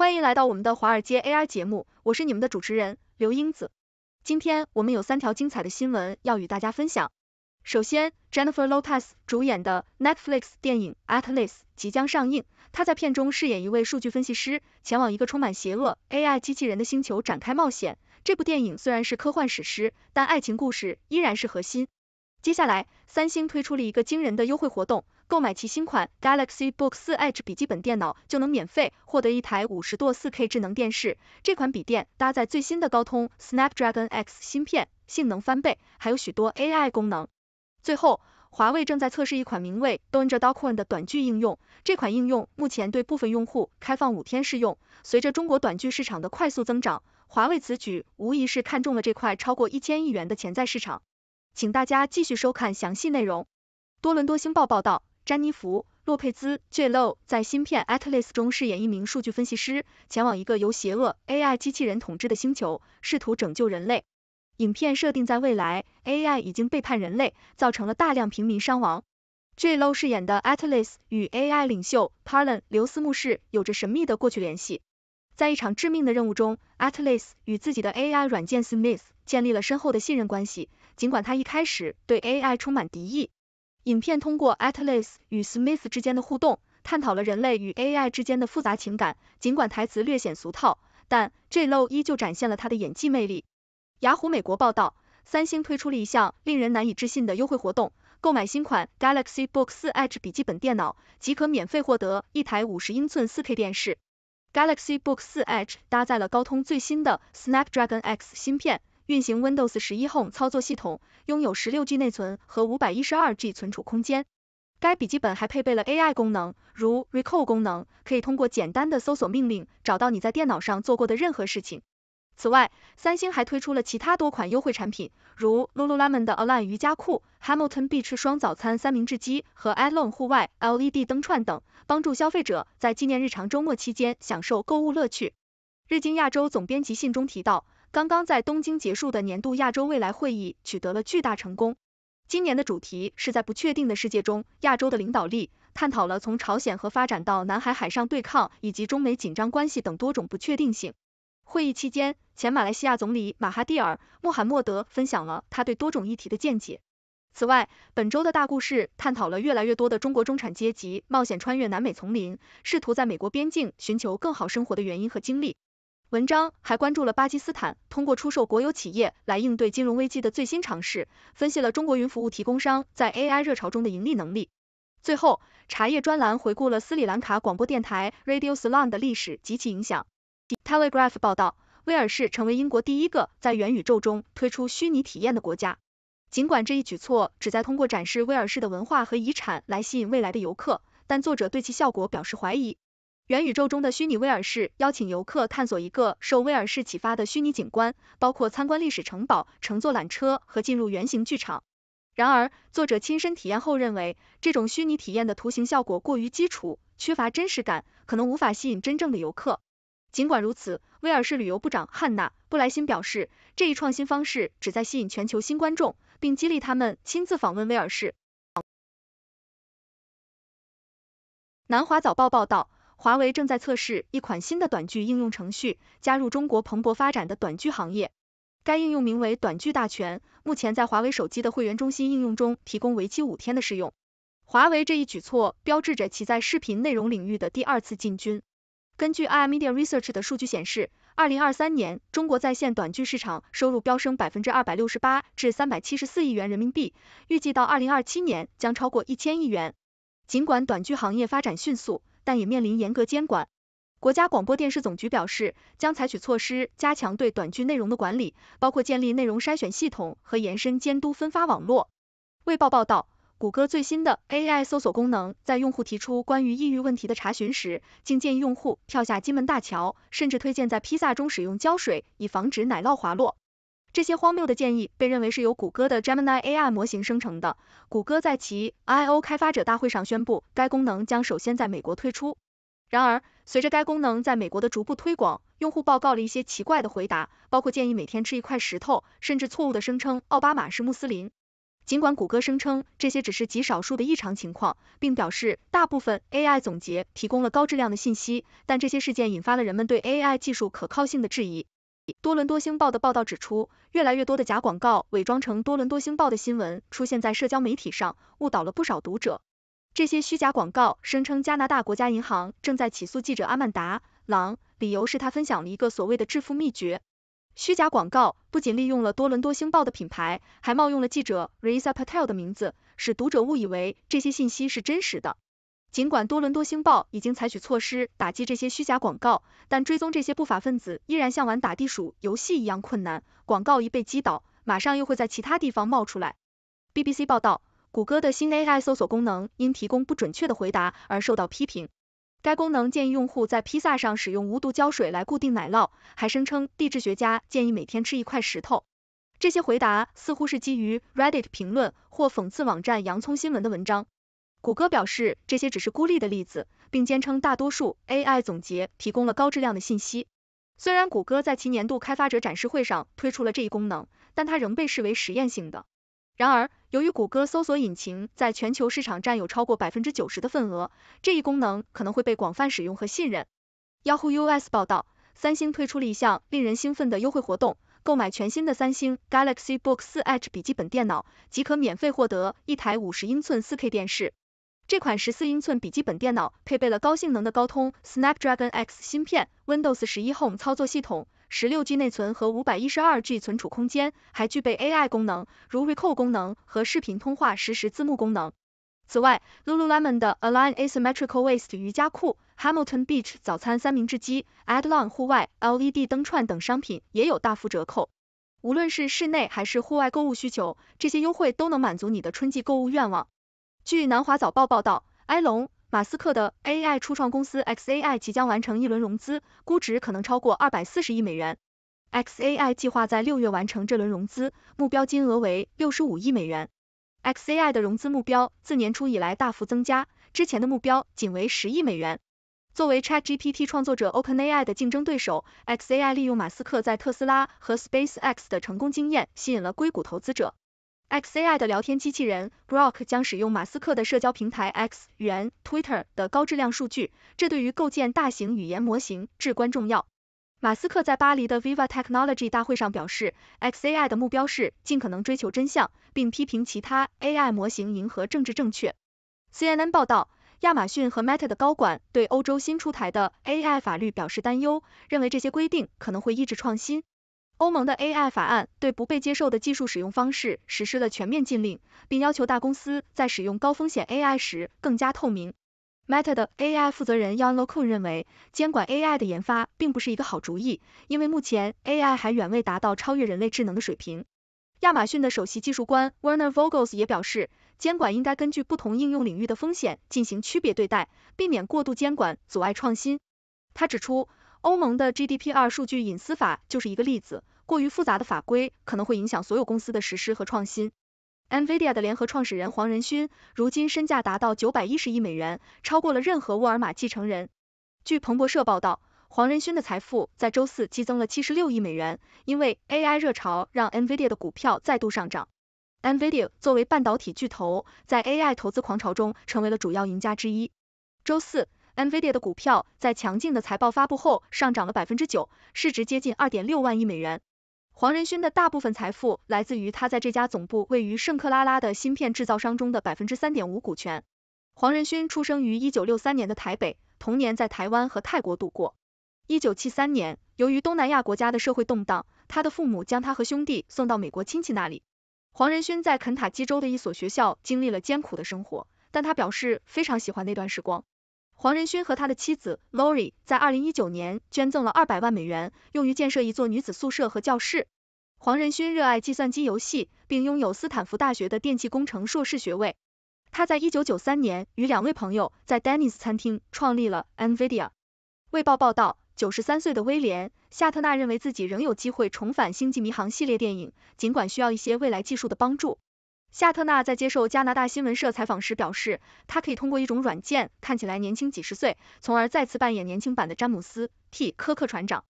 欢迎来到我们的华尔街 AI 节目，我是你们的主持人刘英子。今天我们有三条精彩的新闻要与大家分享。首先，Jennifer Lopez 主演的 Netflix 电影《Atlas》即将上映，她在片中饰演一位数据分析师，前往一个充满邪恶 AI 机器人的星球展开冒险。这部电影虽然是科幻史诗，但爱情故事依然是核心。接下来，三星推出了一个惊人的优惠活动。购买其新款 Galaxy Book 4H 笔记本电脑就能免费获得一台五十多 4K 智能电视。这款笔电搭载最新的高通 Snapdragon X 芯片，性能翻倍，还有许多 AI 功能。最后，华为正在测试一款名为 Don't d o r o n 的短剧应用，这款应用目前对部分用户开放五天试用。随着中国短剧市场的快速增长，华为此举无疑是看中了这块超过一千亿元的潜在市场。请大家继续收看详细内容。多伦多星报报道。詹妮弗·洛佩兹 J Lo 在新片 Atlas 中饰演一名数据分析师，前往一个由邪恶 AI 机器人统治的星球，试图拯救人类。影片设定在未来，AI 已经背叛人类，造成了大量平民伤亡。J Lo 饰演的 Atlas 与 AI 领袖 p a r l a n 刘斯牧氏有着神秘的过去联系。在一场致命的任务中，Atlas 与自己的 AI 软件 Smith 建立了深厚的信任关系，尽管他一开始对 AI 充满敌意。影片通过 Atlas 与 Smith 之间的互动，探讨了人类与 AI 之间的复杂情感。尽管台词略显俗套，但 J Lo 依旧展现了他的演技魅力。雅虎美国报道，三星推出了一项令人难以置信的优惠活动：购买新款 Galaxy Book 4 Edge 笔记本电脑，即可免费获得一台五十英寸 4K 电视。Galaxy Book 4 Edge 搭载了高通最新的 Snapdragon X 芯片。运行 Windows 十一 Home 操作系统，拥有十六 G 内存和五百一十二 G 存储空间。该笔记本还配备了 AI 功能，如 Recall 功能，可以通过简单的搜索命令找到你在电脑上做过的任何事情。此外，三星还推出了其他多款优惠产品，如 Lululemon 的 Align 瑜伽裤、Hamilton Beach 双早餐三明治机和 e l o n e 户外 LED 灯串等，帮助消费者在纪念日常周末期间享受购物乐趣。日经亚洲总编辑信中提到。刚刚在东京结束的年度亚洲未来会议取得了巨大成功。今年的主题是在不确定的世界中亚洲的领导力，探讨了从朝鲜核发展到南海海上对抗以及中美紧张关系等多种不确定性。会议期间，前马来西亚总理马哈蒂尔·穆罕默德分享了他对多种议题的见解。此外，本周的大故事探讨了越来越多的中国中产阶级冒险穿越南美丛林，试图在美国边境寻求更好生活的原因和经历。文章还关注了巴基斯坦通过出售国有企业来应对金融危机的最新尝试，分析了中国云服务提供商在 AI 热潮中的盈利能力。最后，茶叶专栏回顾了斯里兰卡广播电台 Radio s a l o n 的历史及其影响。Telegraph 报道，威尔士成为英国第一个在元宇宙中推出虚拟体验的国家。尽管这一举措旨在通过展示威尔士的文化和遗产来吸引未来的游客，但作者对其效果表示怀疑。元宇宙中的虚拟威尔士邀请游客探索一个受威尔士启发的虚拟景观，包括参观历史城堡、乘坐缆车和进入圆形剧场。然而，作者亲身体验后认为，这种虚拟体验的图形效果过于基础，缺乏真实感，可能无法吸引真正的游客。尽管如此，威尔士旅游部长汉娜·布莱辛表示，这一创新方式旨在吸引全球新观众，并激励他们亲自访问威尔士。南华早报报道。华为正在测试一款新的短剧应用程序，加入中国蓬勃发展的短剧行业。该应用名为“短剧大全”，目前在华为手机的会员中心应用中提供为期五天的试用。华为这一举措标志着其在视频内容领域的第二次进军。根据 iMedia Research 的数据显示，二零二三年中国在线短剧市场收入飙升百分之二百六十八至三百七十四亿元人民币，预计到二零二七年将超过一千亿元。尽管短剧行业发展迅速，但也面临严格监管。国家广播电视总局表示，将采取措施加强对短剧内容的管理，包括建立内容筛选系统和延伸监督分发网络。《卫报》报道，谷歌最新的 AI 搜索功能在用户提出关于抑郁问题的查询时，竟建议用户跳下金门大桥，甚至推荐在披萨中使用胶水以防止奶酪滑落。这些荒谬的建议被认为是由谷歌的 Gemini AI 模型生成的。谷歌在其 I/O 开发者大会上宣布，该功能将首先在美国推出。然而，随着该功能在美国的逐步推广，用户报告了一些奇怪的回答，包括建议每天吃一块石头，甚至错误的声称奥巴马是穆斯林。尽管谷歌声称这些只是极少数的异常情况，并表示大部分 AI 总结提供了高质量的信息，但这些事件引发了人们对 AI 技术可靠性的质疑。多伦多星报的报道指出，越来越多的假广告伪装成多伦多星报的新闻出现在社交媒体上，误导了不少读者。这些虚假广告声称加拿大国家银行正在起诉记者阿曼达·朗，理由是他分享了一个所谓的致富秘诀。虚假广告不仅利用了多伦多星报的品牌，还冒用了记者 Risa Patel 的名字，使读者误以为这些信息是真实的。尽管多伦多星报已经采取措施打击这些虚假广告，但追踪这些不法分子依然像玩打地鼠游戏一样困难。广告一被击倒，马上又会在其他地方冒出来。BBC 报道，谷歌的新 AI 搜索功能因提供不准确的回答而受到批评。该功能建议用户在披萨上使用无毒胶水来固定奶酪，还声称地质学家建议每天吃一块石头。这些回答似乎是基于 Reddit 评论或讽刺网站洋葱新闻的文章。谷歌表示，这些只是孤立的例子，并坚称大多数 AI 总结提供了高质量的信息。虽然谷歌在其年度开发者展示会上推出了这一功能，但它仍被视为实验性的。然而，由于谷歌搜索引擎在全球市场占有超过百分之九十的份额，这一功能可能会被广泛使用和信任。Yahoo US 报道，三星推出了一项令人兴奋的优惠活动：购买全新的三星 Galaxy Book 4H 笔记本电脑，即可免费获得一台五十英寸 4K 电视。这款十四英寸笔记本电脑配备了高性能的高通 Snapdragon X 芯片，Windows 十一 Home 操作系统，十六 G 内存和五百一十二 G 存储空间，还具备 AI 功能，如 Recall 功能和视频通话实时字幕功能。此外，Lululemon 的 Align Asymmetrical Waist 瑜伽裤，Hamilton Beach 早餐三明治机，Adlon 户外 LED 灯串等商品也有大幅折扣。无论是室内还是户外购物需求，这些优惠都能满足你的春季购物愿望。据南华早报报道，埃隆·马斯克的 AI 初创公司 xAI 即将完成一轮融资，估值可能超过二百四十亿美元。xAI 计划在六月完成这轮融资，目标金额为六十五亿美元。xAI 的融资目标自年初以来大幅增加，之前的目标仅为十亿美元。作为 ChatGPT 创作者 OpenAI 的竞争对手，xAI 利用马斯克在特斯拉和 SpaceX 的成功经验，吸引了硅谷投资者。xAI 的聊天机器人 Brock 将使用马斯克的社交平台 X（ 原 Twitter） 的高质量数据，这对于构建大型语言模型至关重要。马斯克在巴黎的 Viva Technology 大会上表示，xAI 的目标是尽可能追求真相，并批评其他 AI 模型迎合政治正确。CNN 报道，亚马逊和 Meta 的高管对欧洲新出台的 AI 法律表示担忧，认为这些规定可能会抑制创新。欧盟的 AI 法案对不被接受的技术使用方式实施了全面禁令，并要求大公司在使用高风险 AI 时更加透明。Meta 的 AI 负责人 Yann l o c u n 认为，监管 AI 的研发并不是一个好主意，因为目前 AI 还远未达到超越人类智能的水平。亚马逊的首席技术官 Werner Vogels 也表示，监管应该根据不同应用领域的风险进行区别对待，避免过度监管阻碍创新。他指出。欧盟的 GDPR 数据隐私法就是一个例子，过于复杂的法规可能会影响所有公司的实施和创新。Nvidia 的联合创始人黄仁勋如今身价达到九百一十亿美元，超过了任何沃尔玛继承人。据彭博社报道，黄仁勋的财富在周四激增了七十六亿美元，因为 AI 热潮让 Nvidia 的股票再度上涨。Nvidia 作为半导体巨头，在 AI 投资狂潮中成为了主要赢家之一。周四。NVIDIA 的股票在强劲的财报发布后上涨了百分之九，市值接近二点六万亿美元。黄仁勋的大部分财富来自于他在这家总部位于圣克拉拉的芯片制造商中的百分之三点五股权。黄仁勋出生于一九六三年的台北，童年在台湾和泰国度过。一九七三年，由于东南亚国家的社会动荡，他的父母将他和兄弟送到美国亲戚那里。黄仁勋在肯塔基州的一所学校经历了艰苦的生活，但他表示非常喜欢那段时光。黄仁勋和他的妻子 Lori 在2019年捐赠了200万美元，用于建设一座女子宿舍和教室。黄仁勋热爱计算机游戏，并拥有斯坦福大学的电气工程硕士学位。他在1993年与两位朋友在 Dennis 餐厅创立了 NVIDIA。《卫报》报道，93岁的威廉·夏特纳认为自己仍有机会重返《星际迷航》系列电影，尽管需要一些未来技术的帮助。夏特纳在接受加拿大新闻社采访时表示，他可以通过一种软件看起来年轻几十岁，从而再次扮演年轻版的詹姆斯 ·T· 柯克船长。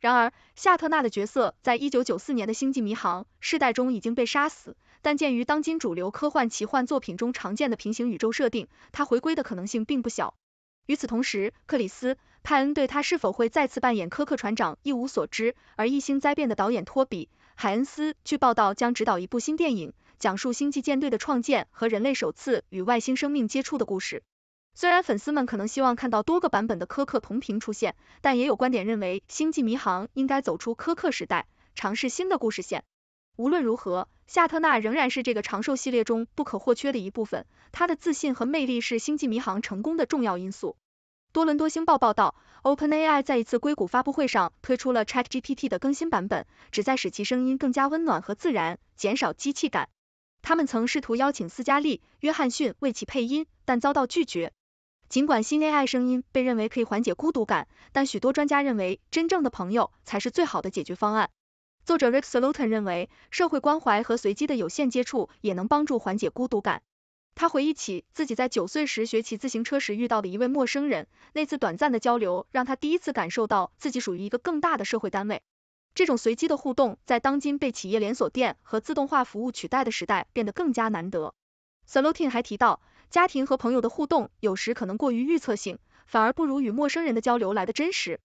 然而，夏特纳的角色在一九九四年的《星际迷航：世代》中已经被杀死，但鉴于当今主流科幻奇幻作品中常见的平行宇宙设定，他回归的可能性并不小。与此同时，克里斯·派恩对他是否会再次扮演柯克船长一无所知，而《异星灾变》的导演托比·海恩斯据报道将执导一部新电影。讲述星际舰队的创建和人类首次与外星生命接触的故事。虽然粉丝们可能希望看到多个版本的柯克同频出现，但也有观点认为《星际迷航》应该走出柯克时代，尝试新的故事线。无论如何，夏特纳仍然是这个长寿系列中不可或缺的一部分。他的自信和魅力是《星际迷航》成功的重要因素。多伦多星报报道，OpenAI 在一次硅谷发布会上推出了 ChatGPT 的更新版本，旨在使其声音更加温暖和自然，减少机器感。他们曾试图邀请斯嘉丽·约翰逊为其配音，但遭到拒绝。尽管新 AI 声音被认为可以缓解孤独感，但许多专家认为真正的朋友才是最好的解决方案。作者 Rick s l l t v n 认为，社会关怀和随机的有限接触也能帮助缓解孤独感。他回忆起自己在九岁时学骑自行车时遇到的一位陌生人，那次短暂的交流让他第一次感受到自己属于一个更大的社会单位。这种随机的互动，在当今被企业连锁店和自动化服务取代的时代，变得更加难得。Salutin 还提到，家庭和朋友的互动有时可能过于预测性，反而不如与陌生人的交流来的真实。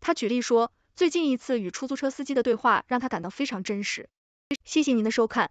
他举例说，最近一次与出租车司机的对话让他感到非常真实。谢谢您的收看。